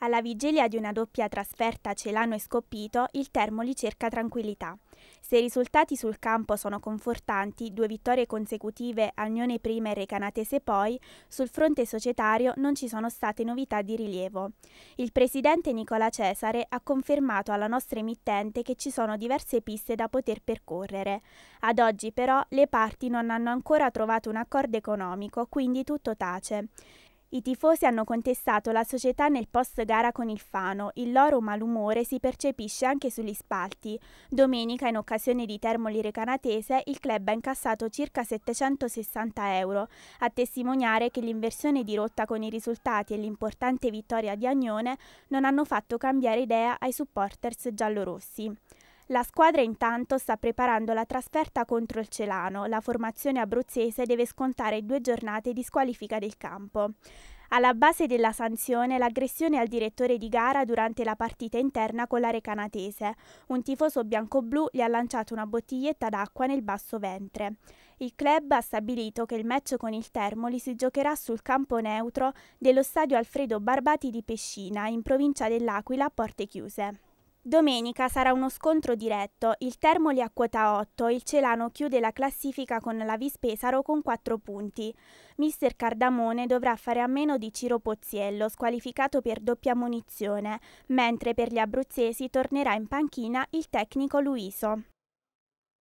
Alla vigilia di una doppia trasferta Celano e Scoppito, il Termoli cerca tranquillità. Se i risultati sul campo sono confortanti, due vittorie consecutive a Unione Prima e Recanatese poi, sul fronte societario non ci sono state novità di rilievo. Il presidente Nicola Cesare ha confermato alla nostra emittente che ci sono diverse piste da poter percorrere. Ad oggi però le parti non hanno ancora trovato un accordo economico, quindi tutto tace. I tifosi hanno contestato la società nel post gara con il Fano, il loro malumore si percepisce anche sugli spalti. Domenica, in occasione di Termoli Recanatese, il club ha incassato circa 760 euro, a testimoniare che l'inversione di rotta con i risultati e l'importante vittoria di Agnone non hanno fatto cambiare idea ai supporters giallorossi. La squadra intanto sta preparando la trasferta contro il Celano. La formazione abruzzese deve scontare due giornate di squalifica del campo. Alla base della sanzione l'aggressione al direttore di gara durante la partita interna con la Recanatese. Un tifoso bianco-blu gli ha lanciato una bottiglietta d'acqua nel basso ventre. Il club ha stabilito che il match con il Termoli si giocherà sul campo neutro dello stadio Alfredo Barbati di Pescina, in provincia dell'Aquila a porte chiuse. Domenica sarà uno scontro diretto, il Termoli a quota 8, il Celano chiude la classifica con la Vispesaro con 4 punti. Mister Cardamone dovrà fare a meno di Ciro Pozziello, squalificato per doppia munizione, mentre per gli abruzzesi tornerà in panchina il tecnico Luiso.